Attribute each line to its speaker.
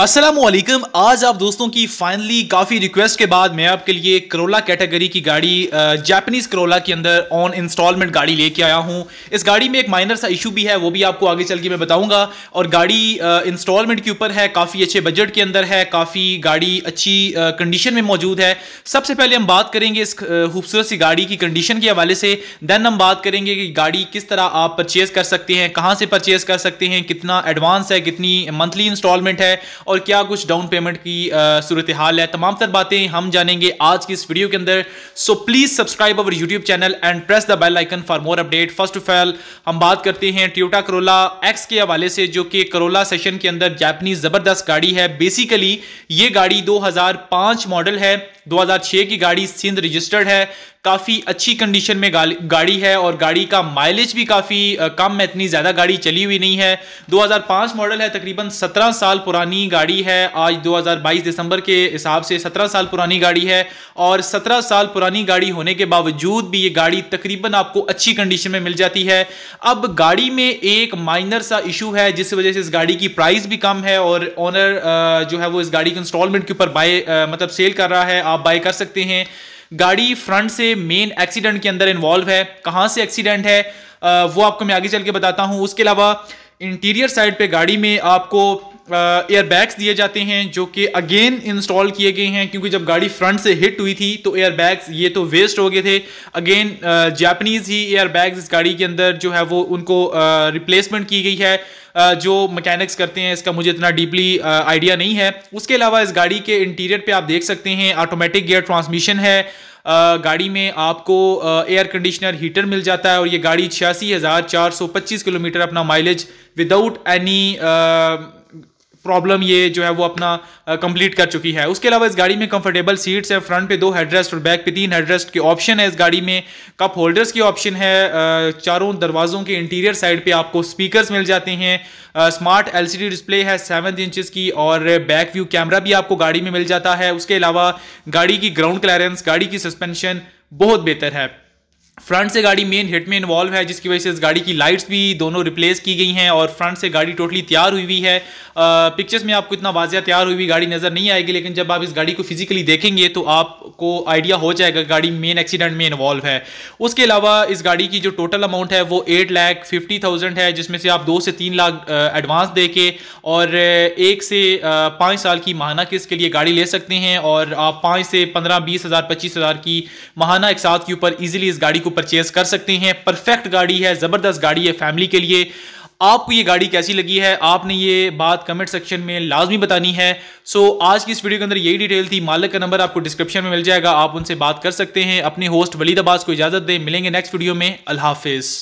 Speaker 1: असलम आज आप दोस्तों की फाइनली काफ़ी रिक्वेस्ट के बाद मैं आपके लिए करोला कैटेगरी की गाड़ी जापानीज़ करोला के अंदर ऑन इंस्टॉलमेंट गाड़ी लेके आया हूँ इस गाड़ी में एक माइनर सा इशू भी है वो भी आपको आगे चल के मैं बताऊँगा और गाड़ी इंस्टॉलमेंट के ऊपर है काफ़ी अच्छे बजट के अंदर है काफ़ी गाड़ी अच्छी कंडीशन में मौजूद है सबसे पहले हम बात करेंगे इस खूबसूरत सी गाड़ी की कंडीशन के हवाले से दैन हम बात करेंगे कि गाड़ी किस तरह आप परचेज़ कर सकते हैं कहाँ से परचेज़ कर सकते हैं कितना एडवांस है कितनी मंथली इंस्टॉलमेंट है और क्या कुछ डाउन पेमेंट की सूरत हाल है तमाम तर बातें हम जानेंगे आज की इस वीडियो के अंदर so please subscribe our YouTube channel and press the bell icon for more update first of all हम बात करते हैं ट्योटा करोला एक्स के हवाले से जो कि करोला सेशन के अंदर जैपनीज ज़बरदस्त गाड़ी है बेसिकली ये गाड़ी दो मॉडल है 2006 की गाड़ी सिंध रजिस्टर्ड है काफ़ी अच्छी कंडीशन में गाड़ी है और गाड़ी का माइलेज भी काफ़ी कम है इतनी ज़्यादा गाड़ी चली हुई नहीं है 2005 मॉडल है तकरीबन 17 साल पुरानी गाड़ी है आज 2022 दिसंबर के हिसाब से 17 साल पुरानी गाड़ी है और 17 साल पुरानी गाड़ी होने के बावजूद भी ये गाड़ी तकरीबन आपको अच्छी कंडीशन में मिल जाती है अब गाड़ी में एक माइनर सा इशू है जिस वजह से इस गाड़ी की प्राइस भी कम है और ऑनर जो है वो इस गाड़ी के इंस्टॉलमेंट के ऊपर बाय मतलब सेल कर रहा है आप बाय कर सकते हैं गाड़ी फ्रंट से मेन एक्सीडेंट के अंदर इन्वॉल्व है कहाँ से एक्सीडेंट है वो आपको मैं आगे चल के बताता हूँ उसके अलावा इंटीरियर साइड पे गाड़ी में आपको एयरबैग्स दिए जाते हैं जो कि अगेन इंस्टॉल किए गए हैं क्योंकि जब गाड़ी फ्रंट से हिट हुई थी तो एयरबैग्स ये तो वेस्ट हो गए थे अगेन जापानीज़ ही एयरबैग्स इस गाड़ी के अंदर जो है वो उनको रिप्लेसमेंट की गई है जो मैकेनिक्स करते हैं इसका मुझे इतना डीपली आइडिया नहीं है उसके अलावा इस गाड़ी के इंटीरियर पर आप देख सकते हैं ऑटोमेटिक गेयर ट्रांसमिशन है गाड़ी में आपको एयर कंडीशनर हीटर मिल जाता है और ये गाड़ी छियासी किलोमीटर अपना माइलेज विदाउट एनी प्रॉब्लम ये जो है वो अपना कंप्लीट कर चुकी है उसके अलावा इस गाड़ी में कंफर्टेबल सीट्स है फ्रंट पे दो हेडरेस्ट और बैक पे तीन हेडरेस्ट के ऑप्शन है इस गाड़ी में कप होल्डर्स की ऑप्शन है चारों दरवाज़ों के इंटीरियर साइड पे आपको स्पीकर्स मिल जाते हैं स्मार्ट एलसीडी डिस्प्ले है सेवन इंचज की और बैक व्यू कैमरा भी आपको गाड़ी में मिल जाता है उसके अलावा गाड़ी की ग्राउंड क्लैरेंस गाड़ी की सस्पेंशन बहुत बेहतर है फ्रंट से गाड़ी मेन हिट में इन्वॉल्व है जिसकी वजह से इस गाड़ी की लाइट्स भी दोनों रिप्लेस की गई हैं और फ्रंट से गाड़ी टोटली तैयार हुई हुई है पिक्चर्स में आपको इतना वाजिया तैयार हुई हुई गाड़ी नज़र नहीं आएगी लेकिन जब आप इस गाड़ी को फिजिकली देखेंगे तो आपको आइडिया हो जाएगा गाड़ी मेन एक्सीडेंट में इन्वॉल्व है उसके अलावा इस गाड़ी की जो टोटल अमाउंट है वो एट लैख फिफ्टी थाउजेंड है जिसमें से आप दो से तीन लाख एडवांस दे के और एक से पाँच साल की माहाना किस्त के लिए गाड़ी ले सकते हैं और आप पाँच से पंद्रह बीस हज़ार पच्चीस हज़ार की महाना एक साथ के ऊपर ईजिली इस गाड़ी गाड़ी को परचेज कर सकते हैं परफेक्ट गाड़ी है ज़बरदस्त गाड़ी है फैमिली के लिए आपको ये गाड़ी कैसी लगी है आपने ये बात कमेंट सेक्शन में लाजमी बतानी है सो आज की इस वीडियो के अंदर यही डिटेल थी मालिक का नंबर आपको डिस्क्रिप्शन में मिल जाएगा आप उनसे बात कर सकते हैं अपने होस्ट वलीद अब्बास को इजाज़त दें मिलेंगे नेक्स्ट वीडियो में अल्लाह हाफिज़